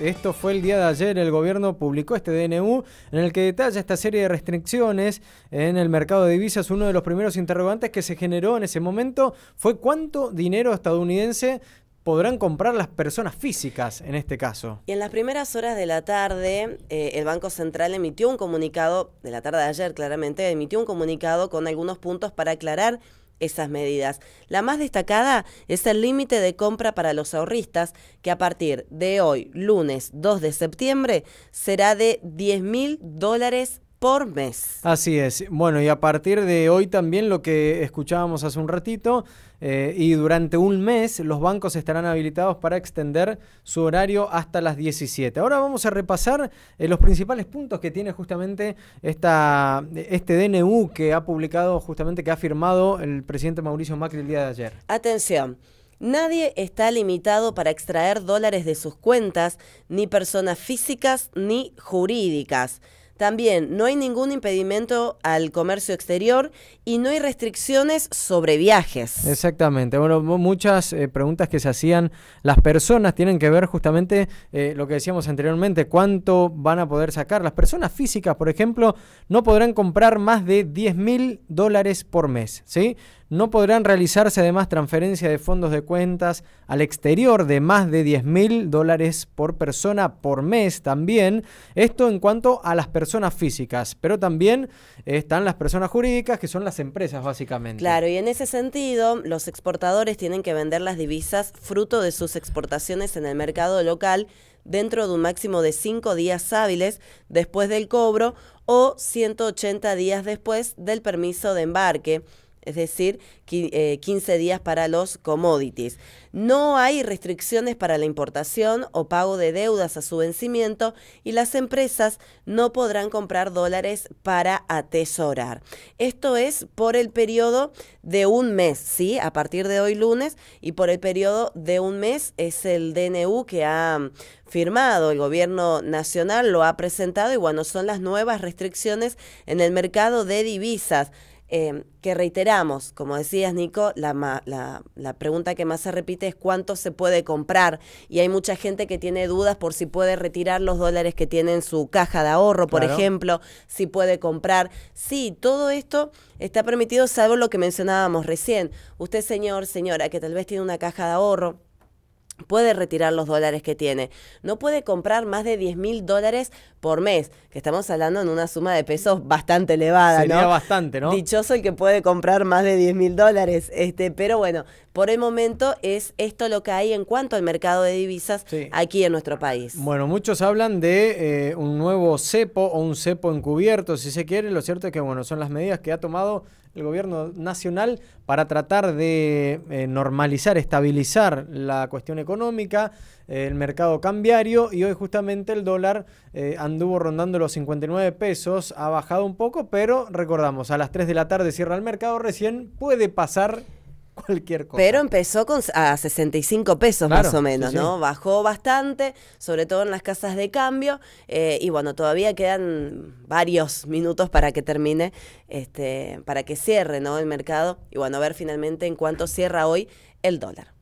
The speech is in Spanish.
Esto fue el día de ayer, el gobierno publicó este DNU en el que detalla esta serie de restricciones en el mercado de divisas. Uno de los primeros interrogantes que se generó en ese momento fue cuánto dinero estadounidense podrán comprar las personas físicas en este caso. Y en las primeras horas de la tarde, eh, el Banco Central emitió un comunicado, de la tarde de ayer claramente, emitió un comunicado con algunos puntos para aclarar esas medidas. La más destacada es el límite de compra para los ahorristas, que a partir de hoy, lunes 2 de septiembre, será de 10 mil dólares por mes. Así es. Bueno, y a partir de hoy también lo que escuchábamos hace un ratito, eh, y durante un mes los bancos estarán habilitados para extender su horario hasta las 17. Ahora vamos a repasar eh, los principales puntos que tiene justamente esta, este DNU que ha publicado, justamente que ha firmado el presidente Mauricio Macri el día de ayer. Atención. Nadie está limitado para extraer dólares de sus cuentas, ni personas físicas ni jurídicas. También no hay ningún impedimento al comercio exterior y no hay restricciones sobre viajes. Exactamente. Bueno, muchas eh, preguntas que se hacían las personas tienen que ver justamente eh, lo que decíamos anteriormente, cuánto van a poder sacar. Las personas físicas, por ejemplo, no podrán comprar más de 10 mil dólares por mes, ¿sí? No podrán realizarse además transferencia de fondos de cuentas al exterior de más de 10 mil dólares por persona por mes también. Esto en cuanto a las personas físicas, pero también están las personas jurídicas que son las empresas básicamente. Claro, y en ese sentido los exportadores tienen que vender las divisas fruto de sus exportaciones en el mercado local dentro de un máximo de 5 días hábiles después del cobro o 180 días después del permiso de embarque es decir, 15 eh, días para los commodities. No hay restricciones para la importación o pago de deudas a su vencimiento y las empresas no podrán comprar dólares para atesorar. Esto es por el periodo de un mes, ¿sí? A partir de hoy lunes y por el periodo de un mes es el DNU que ha mm, firmado, el gobierno nacional lo ha presentado y bueno, son las nuevas restricciones en el mercado de divisas. Em, que reiteramos, como decías Nico, la, la, pregunta que más se repite es cuánto se puede comprar y hay mucha gente que tiene dudas por si puede retirar los dólares que tiene en su caja de ahorro, por ejemplo, si puede comprar. Sí, todo esto está permitido salvo lo que mencionábamos recién. Usted señor, señora, que tal vez tiene una caja de ahorro, puede retirar los dólares que tiene. No puede comprar más de 10 mil dólares por mes, que estamos hablando en una suma de pesos bastante elevada. Sería bastante, ¿no? Dichoso el que puede comprar más de 10 mil dólares. Este, pero bueno, por el momento es esto lo que hay en cuanto al mercado de divisas aquí en nuestro país. Bueno, muchos hablan de eh, un nuevo cepo o un cepo encubierto, si se quiere. Lo cierto es que, bueno, son las medidas que ha tomado el gobierno nacional para tratar de eh, normalizar, estabilizar la cuestión económica económica, el mercado cambiario y hoy justamente el dólar eh, anduvo rondando los 59 pesos, ha bajado un poco, pero recordamos, a las 3 de la tarde cierra el mercado, recién puede pasar cualquier cosa. Pero empezó con, a 65 pesos más o menos, ¿no? Bajó bastante, sobre todo en las casas de cambio. Eh, y bueno, todavía quedan varios minutos para que termine, este, para que cierre, ¿no? El mercado. Y bueno, a ver finalmente en cuánto cierra hoy el dólar.